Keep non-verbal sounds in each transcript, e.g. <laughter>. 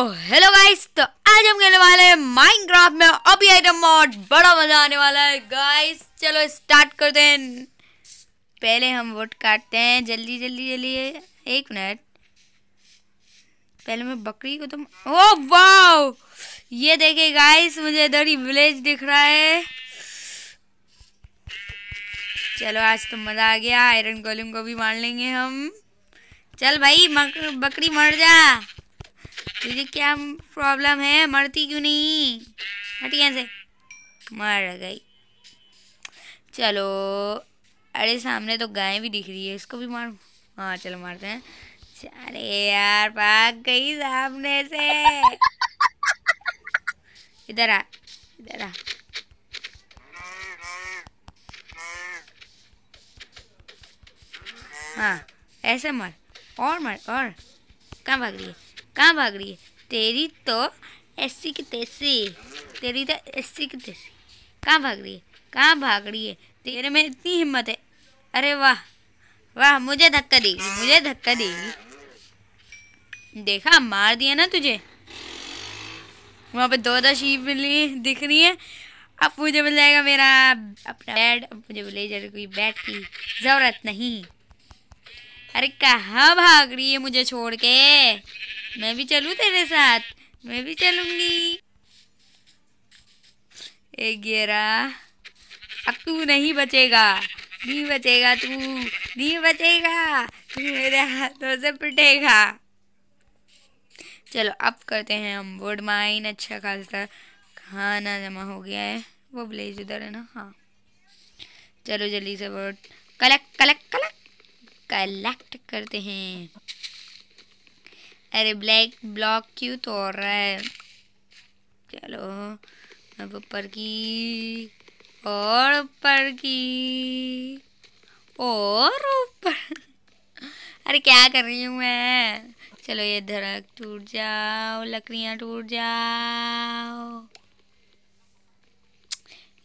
Hello guys तो आज हम खेलने वाले हैं माइनक्राफ्ट में अभी आइटम मॉड बड़ा मजा आने वाला है गाइस चलो स्टार्ट करते हैं पहले हम वोट काटते हैं जल्दी जल्दी जल्दी एक मिनट पहले मैं बकरी को तुम ओ वाओ ये देखे गाइस मुझे इधर ही विलेज दिख रहा है चलो आज तो मज़ा आ गया आयरन गोलिम को भी मार लेंगे हम चल भाई बकरी मर जा तुझे क्या प्रॉब्लम है मरती क्यों नहीं हट यहाँ से मर गई चलो अरे सामने तो गाय भी दिख रही है इसको भी मार हाँ चलो मारते हैं अरे यार भाग गई सामने से इधर आ इधर आ हाँ ऐसे मर और मर और कहाँ भाग रही है कहाँ भाग रही है तेरी तो ऐसी की तैसी तेरी तो ऐसी की तैसी कहाँ भाग रही है कहाँ भाग रही है तेरे में इतनी हिम्मत है अरे वाह वाह मुझे धक्का देगी मुझे धक्का देगी देखा मार दिया ना तुझे वहाँ पे दो दो शीप मिली दिख रही है अब मुझे मिल जाएगा मेरा अपना बेड अब मुझे ब्लेजर कोई बेड की ज़रूरत नहीं अरे कहाँ भाग रही है मुझे छोड़ के मैं भी चलूँ तेरे साथ मैं भी चलूँगी ए गेरा अब तू नहीं बचेगा नहीं बचेगा तू नहीं बचेगा तू मेरे हाथों से पिटेगा चलो अब करते हैं हम वुड माइन अच्छा खासा खाना जमा हो गया है वो ब्लेज उधर है ना हाँ चलो जल्दी से word collect collect collect collect करते हैं अरे ब्लैक ब्लॉक क्यों तोड़ रहा है चलो अब ऊपर की और ऊपर की और ऊपर अरे क्या कर रही हूँ मैं चलो ये दरख टूट जाओ लकड़ियाँ टूट जाओ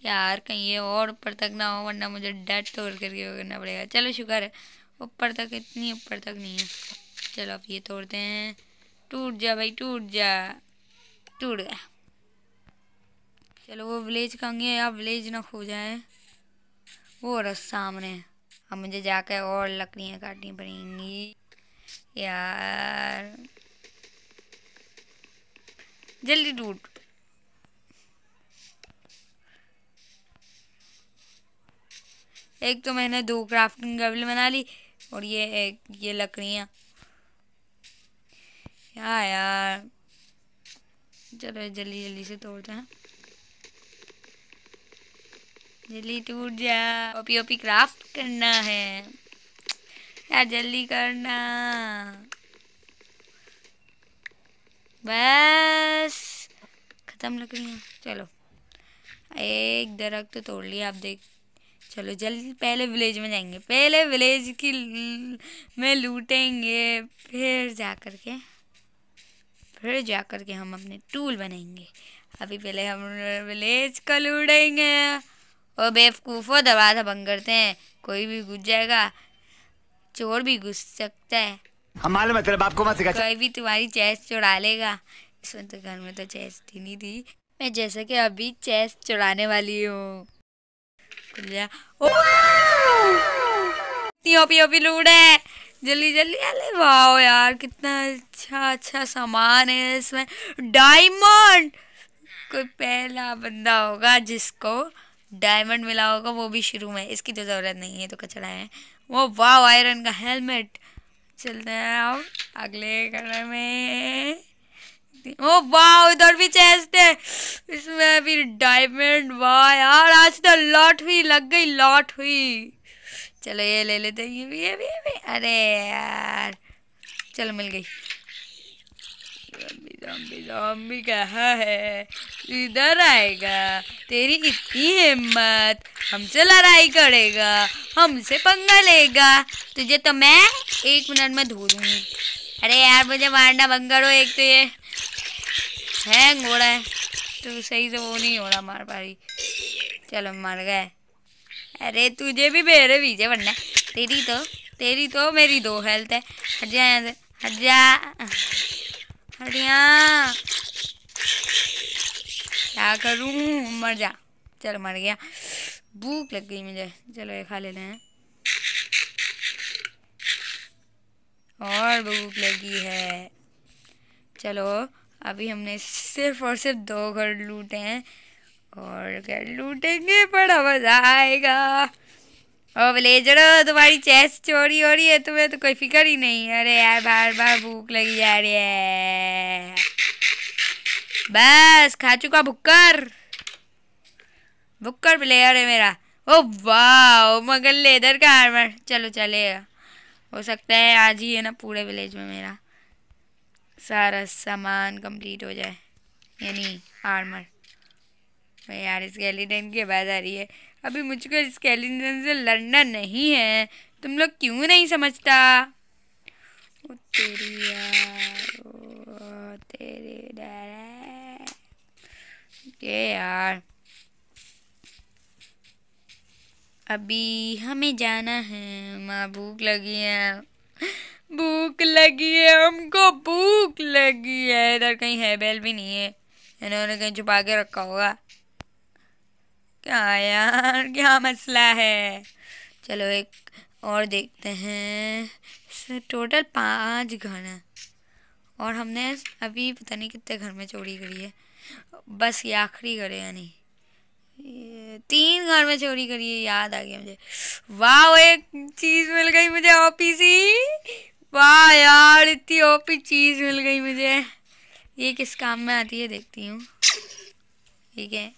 यार कहीं ये और ऊपर तक ना हो वरना मुझे डट तोड़ करके करना पड़ेगा चलो शुक्र है ऊपर तक इतनी ऊपर तक नहीं है चलो अब ये तोड़ते हैं टूट जा भाई टूट जा टूट गया चलो वो विलेज कहेंगे आप विलेज ना खो जाए वो रस सामने अब मुझे जाकर और लकड़ियाँ काटनी पड़ेंगी यार जल्दी टूट एक तो मैंने दो क्राफ्टिंग टेबल बना ली और ये एक ये लकड़ियाँ क्या यार चलो जल्दी जल्दी से तोड़ते हैं जल्दी टूट जा ओपी ओपी क्राफ्ट करना है यार जल्दी करना बस ख़त्म है चलो एक दरख्त तो तोड़ लिया आप देख चलो जल्दी पहले विलेज में जाएंगे पहले विलेज की में लूटेंगे फिर जा करके के फिर जा कर के हम अपने टूल बनाएंगे अभी पहले हम विलेज का लूटेंगे और बेवकूफ़ों दबा दबंग करते हैं कोई भी घुस जाएगा चोर भी घुस सकता है हमारे मतलब आपको मत कोई भी तुम्हारी चेस चुरा लेगा इस वक्त तो घर में तो चेस थी नहीं थी मैं जैसे कि अभी चेस चुराने वाली हूँ ओपी ओपी ओ लूट है जल्दी जल्दी अरे वाह यार कितना अच्छा अच्छा सामान है इसमें डायमंड कोई पहला बंदा होगा जिसको डायमंड मिला होगा वो भी शुरू में इसकी तो ज़रूरत नहीं है तो कचरा है वो वाह आयरन का हेलमेट चलते हैं अब अगले कमरे में ओ वाह इधर भी चेस्ट है इसमें भी डायमंड वाह यार आज तो लॉट हुई लग गई लॉट हुई चलो ये ले लेते हैं ये भी ये भी ये भी अरे यार चलो मिल गई जॉम्बी जॉम्बी कहा है इधर आएगा तेरी इतनी हिम्मत हमसे लड़ाई करेगा हमसे पंगा लेगा तुझे तो मैं एक मिनट में धो दूंगी अरे यार मुझे मारना बंद करो एक तो ये हैंग हो रहा है तो सही से वो नहीं हो रहा मार पा रही चलो मार गए अरे तुझे भी मेरे पीछे बनना है तेरी तो तेरी तो मेरी दो हेल्थ है हट जा यहाँ से हट जा हट जा क्या करूँ मर जा चल मर गया भूख लग गई मुझे चलो ये खा लेते हैं और भूख लगी है चलो अभी हमने सिर्फ और सिर्फ दो घर लूटे हैं और क्या लूटेंगे बड़ा मज़ा आएगा और ब्लेजर तुम्हारी चेस्ट चोरी हो रही है तुम्हें तो कोई फिक्र ही नहीं अरे यार बार बार भूख लगी जा रही है बस खा चुका भुक्कर भुक्कर प्लेयर है मेरा ओ वाह मगर लेदर का आर्मर चलो चलेगा हो सकता है आज ही है ना पूरे विलेज में मेरा सारा सामान कंप्लीट हो जाए यानी आर्मर मैं यार स्केलिटन की आवाज़ आ रही है अभी मुझको स्केलिटन से लड़ना नहीं है तुम लोग क्यों नहीं समझता ओ तेरी यार ओ तेरे ये यार अभी हमें जाना है माँ भूख लगी है भूख लगी है हमको भूख लगी है इधर कहीं है बैल भी नहीं है इन्होंने कहीं छुपा के रखा होगा क्या यार <laughs> क्या मसला है चलो एक और देखते हैं टोटल पाँच घर हैं और हमने अभी पता नहीं कितने घर में चोरी करी है बस ये आखिरी घर है यानी तीन घर में चोरी करी है याद आ गया मुझे वाह एक चीज़ मिल गई मुझे ओपी सी वाह यार इतनी ओपी चीज़ मिल गई मुझे ये किस काम में आती है देखती हूँ ठीक है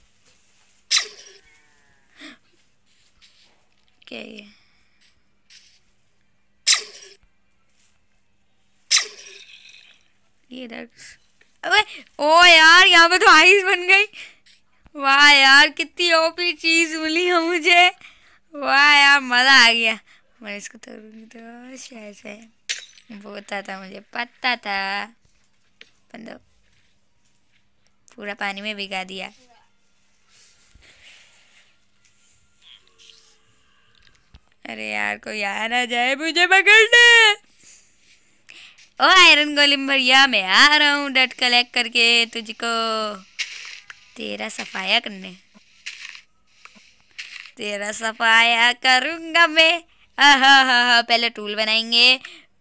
क्या ये ये इधर अबे ओ यार यहाँ पे तो आइस बन गई वाह यार कितनी ओपी चीज मिली है मुझे वाह यार मज़ा आ गया मैं इसको तो शायद से बोता था मुझे पता था बंदो पूरा पानी में भिगा दिया अरे यार कोई आ ना जाए मुझे पकड़ने ओ आयरन गोलिम भैया मैं आ रहा हूँ डट कलेक्ट करके तुझको तेरा सफाया करने तेरा सफाया करूँगा मैं हाँ पहले टूल बनाएंगे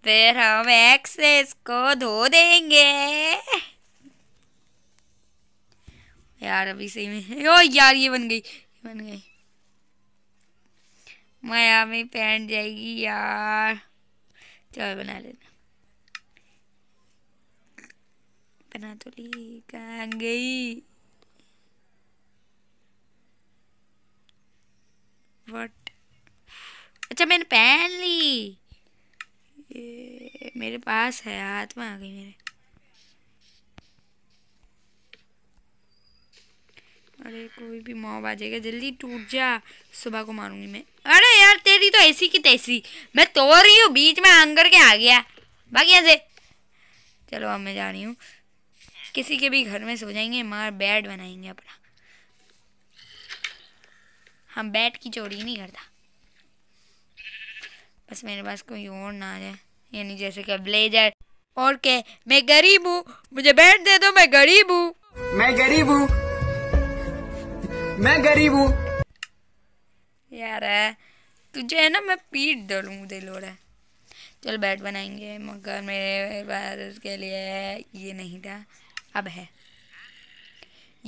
फिर हम एक्सेस को धो देंगे यार अभी सही में ओ यार ये बन गई बन गई माया पहन जाएगी यार चल बना लेना बना तो ली कहाँ गई वट अच्छा मैंने पहन ली ये मेरे पास है हाथ में आ गई मेरे अरे कोई भी मॉब आ जाएगा जल्दी टूट जा सुबह को मारूंगी मैं अरे यार तेरी तो ऐसी की तैसी मैं तो रही हूँ बीच में आंग करके आ गया बाकी यहाँ से चलो अब मैं जा रही हूँ किसी के भी घर में सो जाएंगे मगर बेड बनाएंगे अपना हम बेड की चोरी नहीं करता बस मेरे पास कोई और ना आ जाए यानी जैसे कि ब्लेजर और के मैं गरीब हूँ मुझे बेड दे दो मैं गरीब हूँ मैं गरीब हूँ मैं गरीब हूँ यार है तुझे है ना मैं पीट दलूँ मुझे लो रहा है चल बैट बनाएंगे मगर मेरे पास के लिए ये नहीं था अब है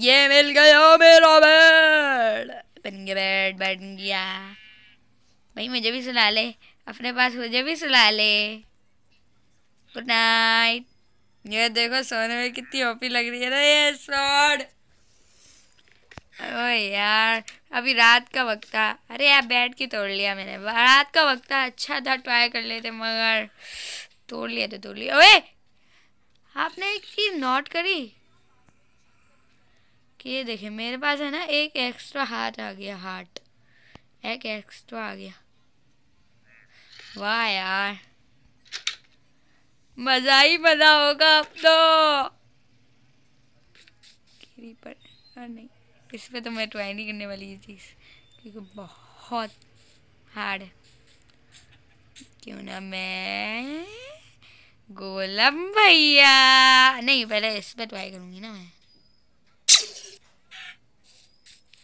ये मिल गया मेरा बैट बन गया बैट बन गया भाई मुझे भी सुला ले अपने पास मुझे भी सुला ले गुड नाइट ये देखो सोने में कितनी ओपी लग रही है ना ये सोड ओ यार अभी रात का वक्त था अरे यार बैठ के तोड़ लिया मैंने रात का वक्त था अच्छा था ट्राई कर लेते मगर तोड़ लिया तो तोड़ लिया ओए आपने एक चीज़ नोट करी कि ये देखिए मेरे पास है ना एक एक्स्ट्रा हार्ट आ गया हार्ट एक एक्स्ट्रा आ गया वाह यार मज़ा ही मज़ा होगा अब तो पर नहीं इस पर तो मैं ट्राई नहीं करने वाली ये चीज़ क्योंकि बहुत हार्ड है क्यों ना मैं गोलम भैया नहीं पहले इस पर ट्राई करूँगी ना मैं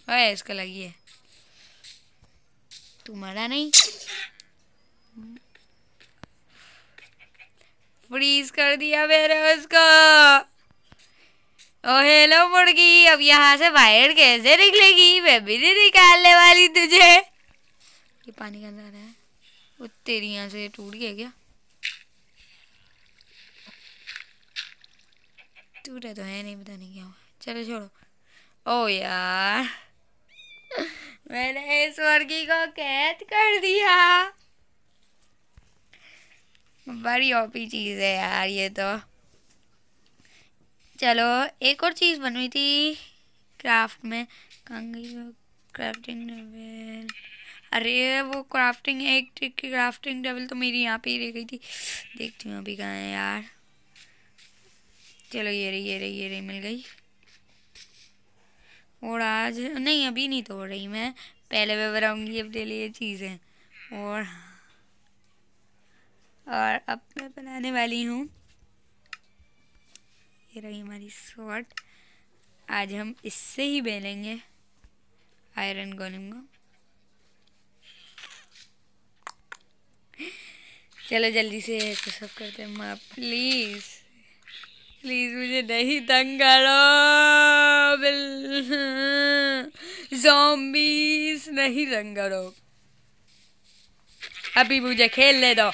अरे इसका लगी है तुम्हारा नहीं फ्रीज कर दिया मेरे उसको ओ हेलो मुर्गी अब यहाँ से बाहर कैसे निकलेगी मैं भी नहीं निकालने वाली तुझे ये पानी का अंदर है वो तेरी यहाँ से टूट गया क्या टूटे तो है नहीं पता नहीं क्या हुआ चलो छोड़ो ओ यार मैंने इस मुर्गी को कैद कर दिया बड़ी ओपी चीज़ है यार ये तो चलो एक और चीज़ बन रही थी क्राफ्ट में क्राफ्टिंग डबल अरे वो क्राफ्टिंग एक ट्रिक की क्राफ्टिंग डबल तो मेरी यहाँ पे ही रह गई थी देखती हूँ अभी कहाँ है यार चलो ये रही ये रही ये रही मिल गई और आज नहीं अभी नहीं तोड़ रही मैं पहले मैं बनाऊँगी अपने लिए चीज़ें और हाँ। और अब मैं बनाने वाली हूँ ये रही हमारी शॉर्ट आज हम इससे ही बेलेंगे आयरन गोलम को चलो जल्दी से तो सब करते हैं माँ प्लीज़ प्लीज़ मुझे नहीं तंग करो जॉम्बीज नहीं तंग करो अभी मुझे खेलने दो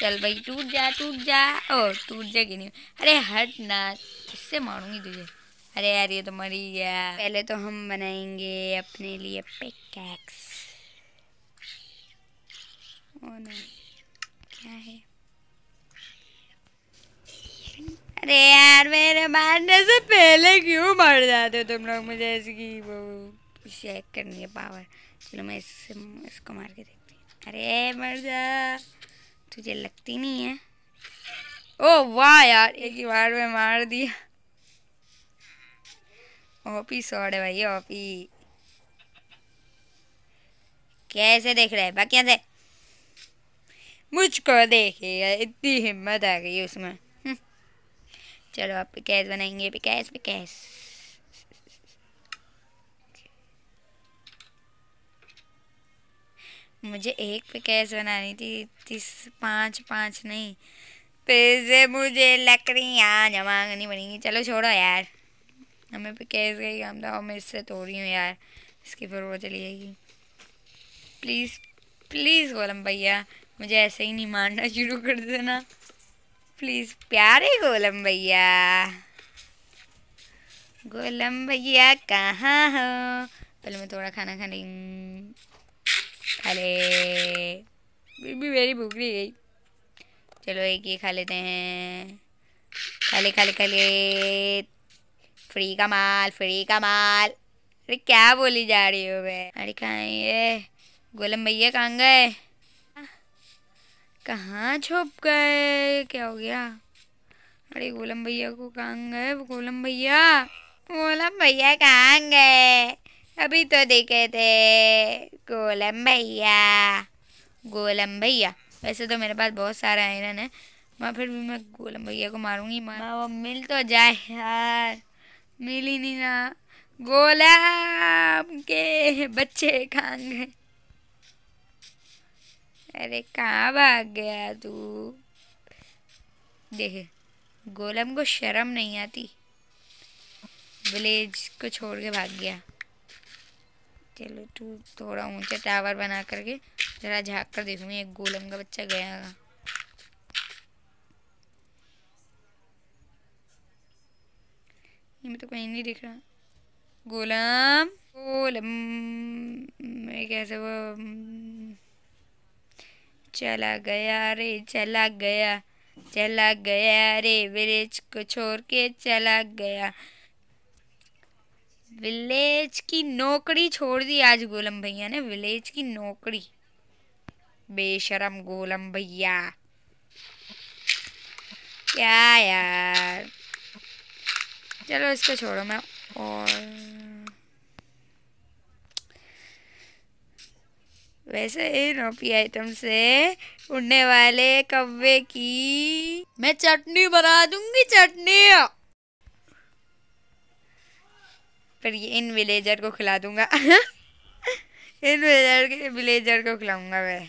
चल भाई टूट जा टूट जा और टूट जाएगी नहीं अरे हट ना इससे मारूंगी तुझे अरे यार ये तो मरी गया पहले तो हम बनाएंगे अपने लिए पिकैक्स क्या है अरे यार मेरे मारने से पहले क्यों मर जाते हो तुम लोग मुझे इसकी वो चेक करनी है पावर चलो मैं इससे इसको मार के देखती हूँ अरे मर जा तुझे लगती नहीं है ओ वाह यार एक ही बार में मार दिया ओपी सॉड है भाई ओपी कैसे देख रहे हैं बाकी से मुझको देखिए इतनी हिम्मत आ गई उसमें हम्म। चलो आप कैस बनाएंगे कैश पे कैश मुझे एक पे कैश बनानी थी तीस पाँच पाँच नहीं फिर से मुझे लकड़ियाँ जमा करनी पड़ेंगी चलो छोड़ो यार हमें पे कैस का ही काम था और मैं इससे तोड़ी रही हूँ यार इसकी फिर वो चली जाएगी प्लीज़ प्लीज़ गोलम भैया मुझे ऐसे ही नहीं मारना शुरू कर देना प्लीज़ प्यारे गोलम भैया गोलम भैया कहाँ हो पहले मैं थोड़ा खाना खा लेंगी अरे बीबी मेरी भूख नहीं गई चलो एक ये खा लेते हैं खा ले खा ले खा ले फ्री का माल फ्री का माल अरे क्या बोली जा रही हो मैं अरे कहाँ ये गोलम भैया कहाँ गए कहाँ छुप गए क्या हो गया अरे गोलम भैया को कहाँ गए गोलम भैया गोलम भैया कहाँ गए अभी तो देखे थे गोलम भैया गोलम भैया वैसे तो मेरे पास बहुत सारे आयरन है मैं फिर भी मैं गोलम भैया को मारूंगी मार वो मिल तो जाए यार मिल ही नहीं ना गोलाम के बच्चे खांग गए अरे कहाँ भाग गया तू देख गोलम को शर्म नहीं आती विलेज को छोड़ के भाग गया चलो तू थोड़ा ऊंचा टावर बना करके ज़रा झाँक कर देखूँ एक गोलम का बच्चा गया था तो कहीं नहीं दिख रहा गोलम गोलम मैं कैसे वो चला गया रे चला गया चला गया रे ब्रिज को छोड़ के चला गया विलेज की नौकरी छोड़ दी आज गोलम भैया ने विलेज की नौकरी बेशरम गोलम भैया क्या यार चलो इसको छोड़ो मैं और वैसे इन ओपी आइटम से उड़ने वाले कब्बे की मैं चटनी बना दूंगी चटनी फिर ये इन विलेजर को खिला दूंगा <laughs> इन विलेजर के विलेजर को खिलाऊंगा मैं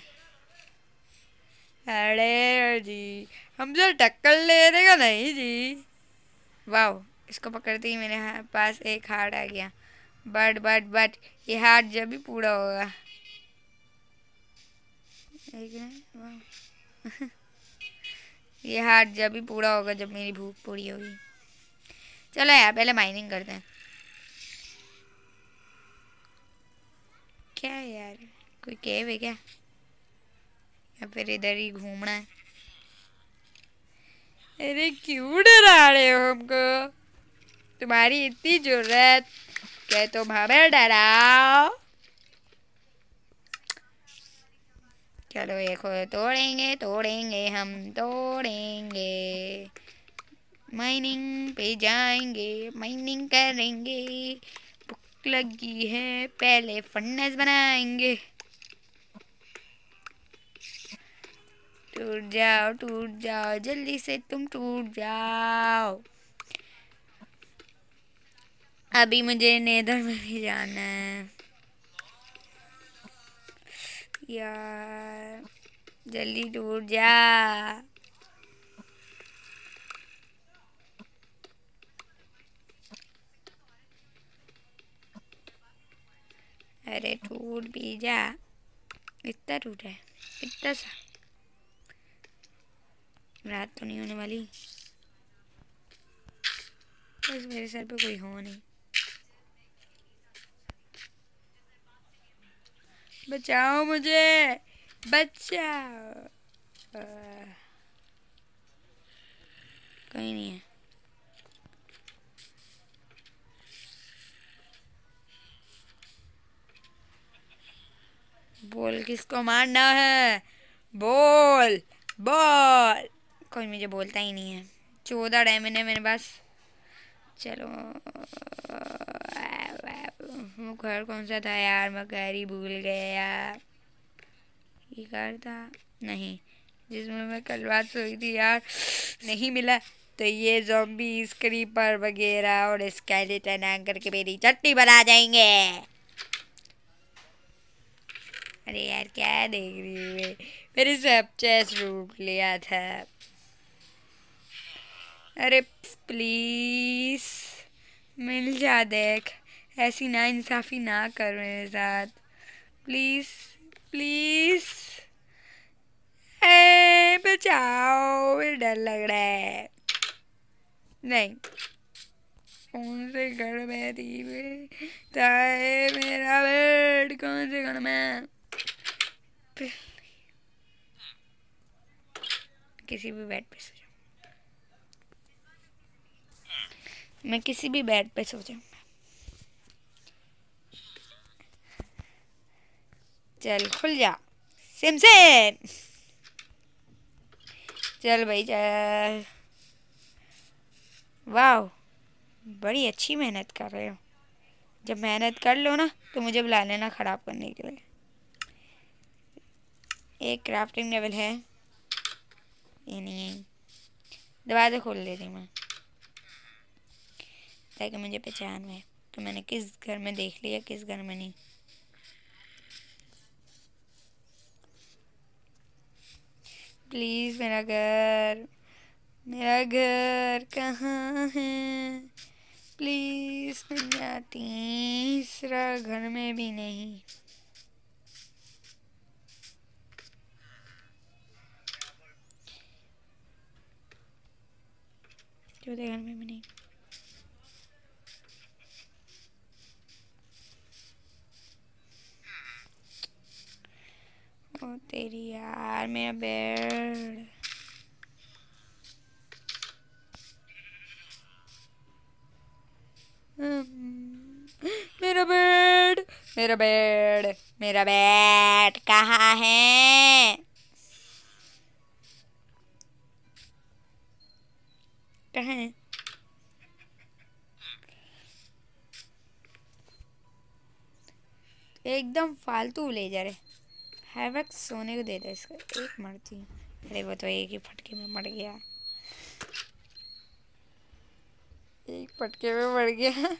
अरे जी हमसे टक्कर ले रहेगा नहीं जी वाह इसको पकड़ते ही मेरे हाँ, पास एक हार्ट आ गया बट बट बट ये हार्ट जब भी पूरा होगा <laughs> ये हार्ट जब भी पूरा होगा जब मेरी भूख पूरी होगी चलो यार पहले माइनिंग करते हैं क्या है यार कोई केव है क्या या फिर इधर ही घूमना है अरे क्यों डरा रहे हो हमको तुम्हारी इतनी जरूरत क्या तुम हमें डराओ चलो ये खो तोड़ेंगे तोड़ेंगे हम तोड़ेंगे माइनिंग पे जाएंगे माइनिंग करेंगे लगी है पहले फर्नेस बनाएंगे टूट जाओ टूट जाओ जल्दी से तुम टूट जाओ अभी मुझे नेदर में भी जाना है यार जल्दी टूट जा अरे टूट भी जा इतना टूट है इतना सा रात तो नहीं होने वाली बस मेरे सर पे कोई हो नहीं बचाओ मुझे बचाओ कहीं नहीं है बोल किसको मारना है बोल बॉल कोई मुझे बोलता ही नहीं है चौदह डायमंड है मेरे पास चलो घर कौन सा था यार मैं घर ही भूल गया यार ये घर था नहीं जिसमें मैं कल बात सोई थी यार नहीं मिला तो ये भी स्क्रीपर वगैरह और स्केलेटन आकर के मेरी चट्टी बना जाएंगे अरे यार क्या देख रही हूँ मैं मेरे सब चेस रूट लिया था अरे प्लीज़ मिल जा देख ऐसी ना इंसाफी ना कर मेरे साथ प्लीज़ प्लीज़ ए बचाओ मेरे डर लग रहा है नहीं कौन से घर में थी मेरा बेड कौन से घर में पे किसी भी बेड पे सो जाऊ मैं किसी भी बेड पे सो जाऊ चल खुल जा सिम चल भाई चल वाह बड़ी अच्छी मेहनत कर रहे हो जब मेहनत कर लो ना तो मुझे बुला लेना ख़राब करने के लिए एक क्राफ्टिंग लेवल है ये नहीं है दरवाज़ा खोल दे रही मैं ताकि मुझे पहचान में तो मैंने किस घर में देख लिया किस घर में नहीं प्लीज़ मेरा घर मेरा घर कहाँ है प्लीज़ मेरा तीसरा घर में भी नहीं जो देखने में भी नहीं ओ तेरी यार मेरा बेड मेरा बेड मेरा बेड मेरा बेड कहाँ है कहाँ है एकदम फालतू ले जा है हर वक्त सोने को देता है इसका एक मरती अरे वो तो एक ही फटके में मर गया एक फटके में मर गया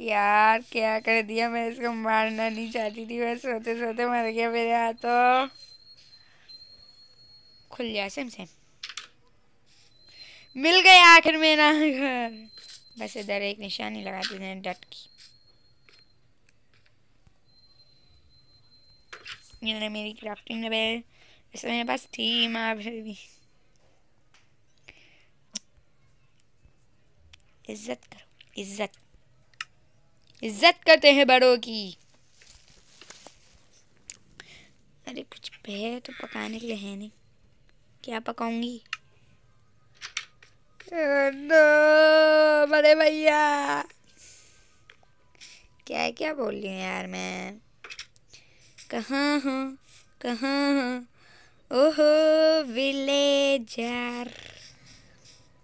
यार क्या कर दिया मैं इसको मारना नहीं चाहती थी मैं सोते सोते मर गया मेरे हाथों खुल गया सेम सेम मिल गया आखिर मेरा घर बस इधर एक निशानी लगा दी हैं डट की मेरी क्राफ्टिंग वैसे मेरे पास थी माँ फिर भी इज्जत करो इज्जत इज्जत करते हैं बड़ों की अरे कुछ पे तो पकाने के लिए है नहीं क्या पकाऊंगी नो oh, बड़े भैया क्या क्या बोल रही हूँ यार मैं कहाँ हूँ कहाँ हूँ ओहो विलेजर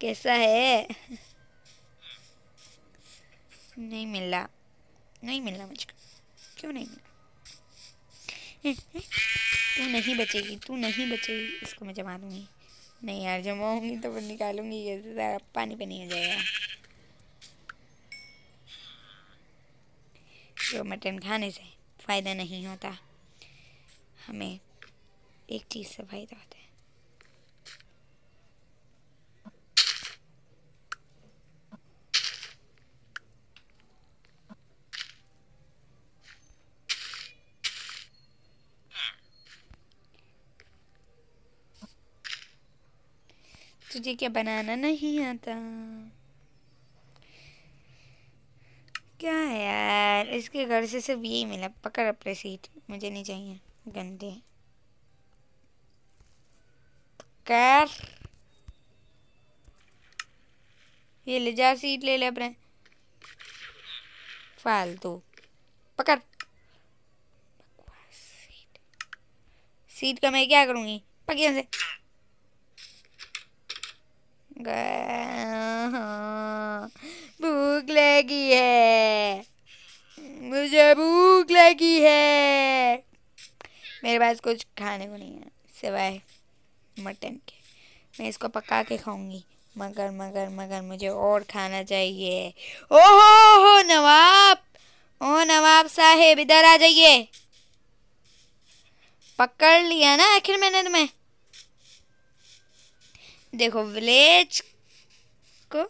कैसा है नहीं मिला नहीं मिला मुझको क्यों नहीं मिला <laughs> तू नहीं बचेगी तू नहीं बचेगी इसको मैं जमा दूँगी नहीं यार जमा होंगी तो निकालूंगी कैसे सारा पानी पानी हो जाएगा जो मटन खाने से फ़ायदा नहीं होता हमें एक चीज़ से फ़ायदा होता तुझे क्या बनाना नहीं आता क्या है यार इसके घर से सिर्फ यही मिला पकड़ अपने सीट मुझे नहीं चाहिए गंदे कर ये ले जा सीट ले ले अपने फालतू पकड़ सीट का मैं क्या करूंगी पकिया से भूख लगी है मुझे भूख लगी है मेरे पास कुछ खाने को नहीं है सिवाय मटन के मैं इसको पका के खाऊंगी मगर मगर मगर मुझे और खाना चाहिए ओहो हो नवाब ओ नवाब साहेब इधर आ जाइए पकड़ लिया ना आखिर मैंने तुम्हें देखो विलेज को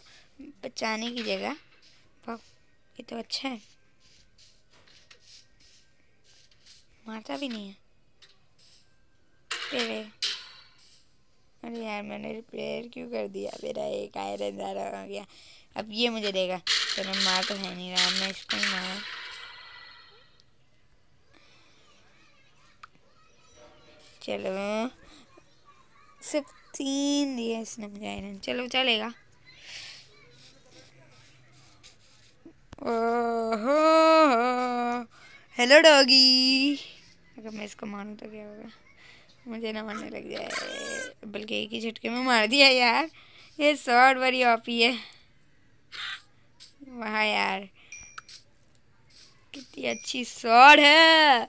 बचाने की जगह ये तो अच्छा है मारता भी नहीं है अरे यार मैंने रिपेयर क्यों कर दिया मेरा एक आयरन ज़्यादा हो गया अब ये मुझे देगा चलो तो मार तो है नहीं रहा मैं इसको ही मारा चलो सिर्फ तीन दिए इसने मुझे आयरन चलो चलेगा हेलो डॉगी अगर मैं इसको मारूँ तो क्या होगा मुझे ना मारने लग जाए बल्कि एक ही झटके में मार दिया यार ये शॉर्ट बड़ी ऑपी है वाह यार कितनी अच्छी शॉर्ट है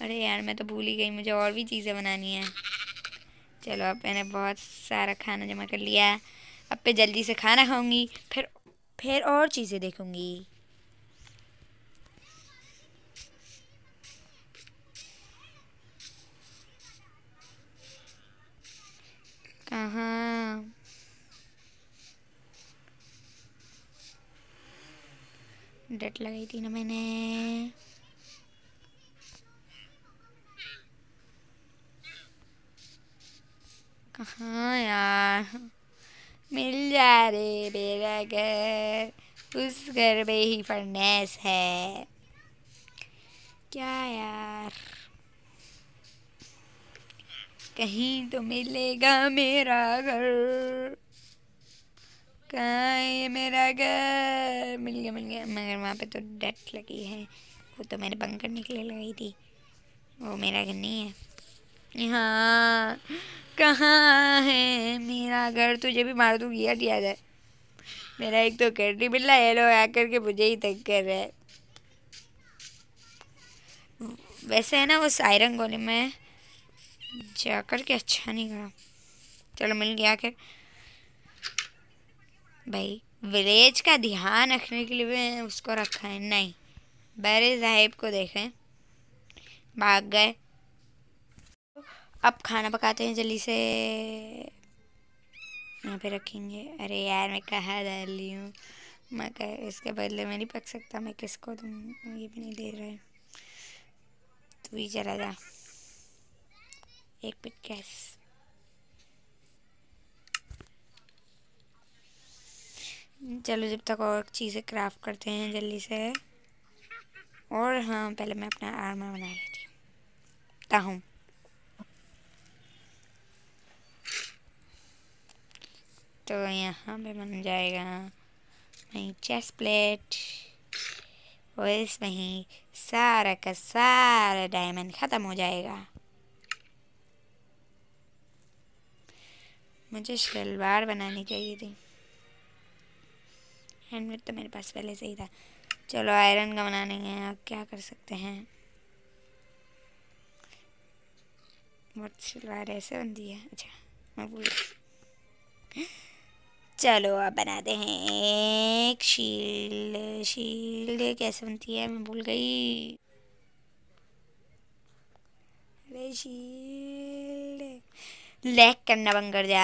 अरे यार मैं तो भूल ही गई मुझे और भी चीज़ें बनानी है चलो अब मैंने बहुत सारा खाना जमा कर लिया अब पे जल्दी से खाना खाऊंगी फिर फिर और चीज़ें देखूंगी कहाँ लगाई थी ना मैंने हाँ यार मिल जा रे मेरा घर उस घर में ही फर्नेस है क्या यार कहीं तो मिलेगा मेरा घर कहाँ मेरा घर मिल गया मिल गया मगर वहाँ पे तो डेट लगी है वो तो मैंने बंकर निकले लगाई थी वो मेरा घर नहीं है हाँ कहाँ है मेरा घर तुझे भी मार दूंगी यार याद है मेरा एक तो कैटी बिल्ला लो आकर के मुझे ही तंग कर रहा है वैसे है ना वो सायरन गोली में जाकर के अच्छा नहीं करा चलो मिल गया आखिर भाई विलेज का ध्यान रखने के लिए उसको रखा है नहीं बैरे साहेब को देखें भाग गए अब खाना पकाते हैं जल्दी से यहाँ पे रखेंगे अरे यार मैं कहा डाल हूँ मैं कह इसके बदले में नहीं पक सकता मैं किसको तुम ये भी नहीं दे रहे तू ही चला जा एक पिक गैस चलो जब तक और चीज़ें क्राफ्ट करते हैं जल्दी से और हाँ पहले मैं अपना आर्मर बना लेती हूँ हूँ तो यहाँ पे बन जाएगा वहीं चेस्ट प्लेट और इसमें ही सारा का सारा डायमंड ख़त्म हो जाएगा मुझे शलवार बनानी चाहिए थी हैंडमेड तो मेरे पास पहले से ही था चलो आयरन का बनाने लेंगे आप क्या कर सकते हैं बहुत शलवार ऐसे बनती है अच्छा मैं बोल चलो अब बनाते हैं एक शील्ड शील्ड कैसे बनती है मैं भूल गई अरे शील्ड लैक करना बंद कर जा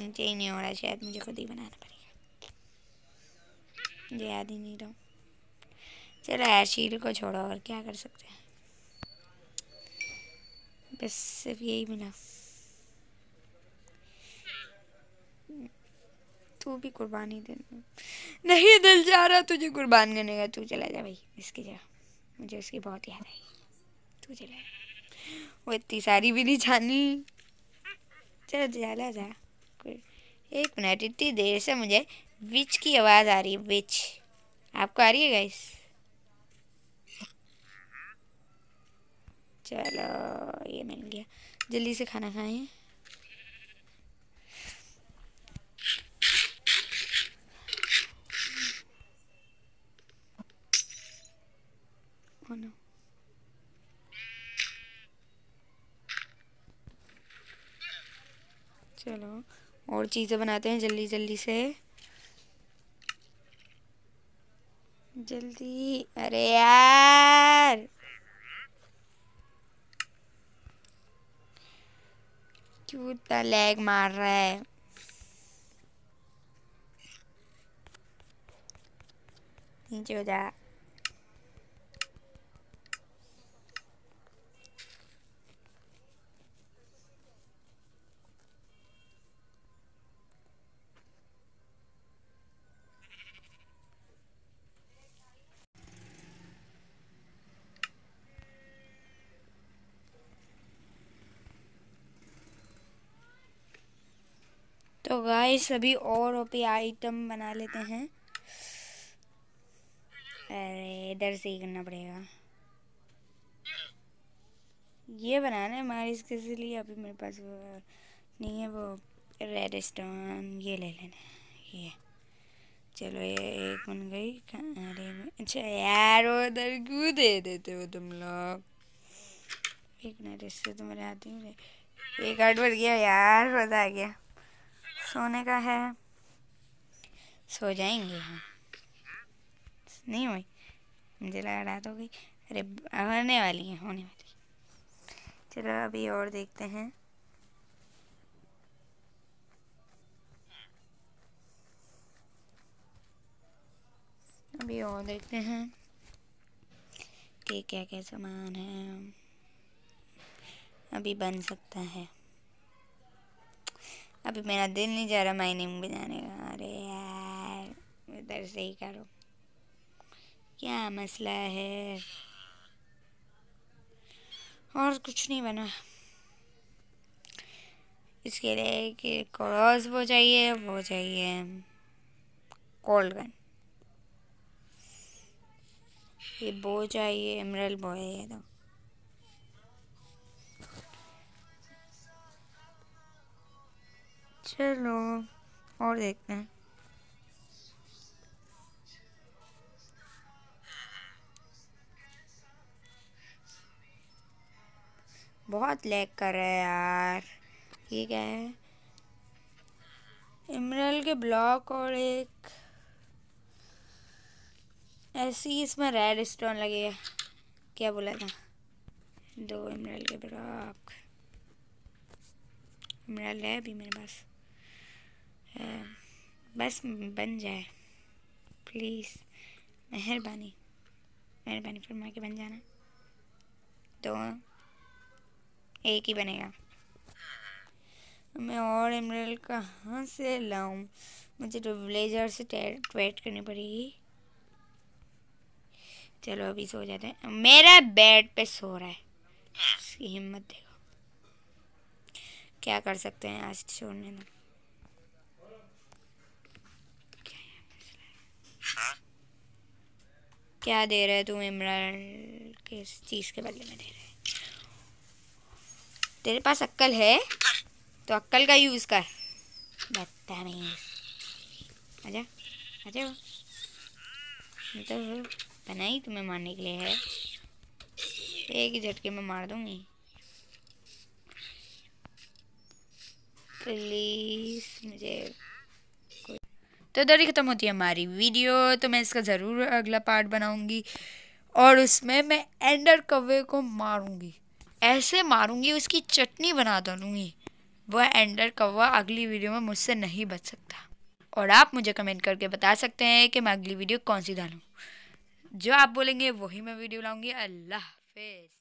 मुझे ही नहीं हो रहा शायद मुझे खुद ही बनाना पड़ेगा मुझे याद ही नहीं रहा चलो यार शील को छोड़ो और क्या कर सकते हैं बस सिर्फ यही मिला तू भी कुर्बानी दे नहीं दिल जा रहा तुझे कुर्बान करने का तू चला जा भाई इसकी जगह मुझे उसकी बहुत याद आई तू चला वो इतनी सारी भी नहीं जानी चल जाला जा एक मिनट इतनी देर से मुझे विच की आवाज़ आ रही है विच आपको आ रही है गाइस चलो ये मिल गया जल्दी से खाना खाएं oh चलो और चीज़ें बनाते हैं जल्दी जल्दी से जल्दी अरे यार क्यों इतना लैग मार रहा है गाइस अभी और ओपी आइटम बना लेते हैं अरे इधर से ही करना पड़ेगा ये बनाना है हमारे के लिए अभी मेरे पास वो नहीं है वो रेड स्टोन ये ले लेना ये चलो ये एक बन गई अरे अच्छा यार वो क्यों दे देते हो तुम लोग एक मिनट इससे तो हाथ में एक आठ बढ़ गया यार मजा आ गया सोने का है सो जाएंगे हम नहीं हुई मुझे लगा रात हो गई अरे होने वाली है होने वाली चलो अभी और देखते हैं अभी और देखते हैं कि क्या क्या सामान है अभी बन सकता है अभी मेरा दिल नहीं जा रहा माइनिंग बजाने जाने का अरे यार इधर से ही करो क्या मसला है और कुछ नहीं बना इसके लिए कि क्रॉस वो चाहिए वो चाहिए कोल्ड गन ये बो चाहिए एमरल बो है ये तो चलो और देखते हैं बहुत लैग कर रहा है यार ये क्या है इमरल के ब्लॉक और एक ऐसी इसमें रेड स्टोन लगेगा क्या बोला था दो इमरल के ब्लॉक इमरल है भी मेरे पास बस बन जाए प्लीज़ मेहरबानी मेहरबानी फरमा के बन जाना तो एक ही बनेगा मैं और एमरल कहाँ से लाऊं मुझे तो विलेजर से ट्वेट करनी पड़ेगी चलो अभी सो जाते हैं मेरा बेड पे सो रहा है उसकी हिम्मत देखो क्या कर सकते हैं आज छोड़ने में क्या दे रहे तू इमरान किस चीज़ के बदले में दे रहे तेरे पास अक्ल है तो अक्ल का यूज़ कर बता बदतमीज आजा आजा तो ही तुम्हें मारने के लिए है एक ही झटके में मार दूंगी प्लीज़ मुझे तो इधर ही ख़त्म होती है हमारी वीडियो तो मैं इसका ज़रूर अगला पार्ट बनाऊँगी और उसमें मैं एंडर कवे को मारूँगी ऐसे मारूँगी उसकी चटनी बना दूँगी वह एंडर कौवा अगली वीडियो में मुझसे नहीं बच सकता और आप मुझे कमेंट करके बता सकते हैं कि मैं अगली वीडियो कौन सी डालूँ जो आप बोलेंगे वही मैं वीडियो लाऊँगी अल्लाह हाफिज़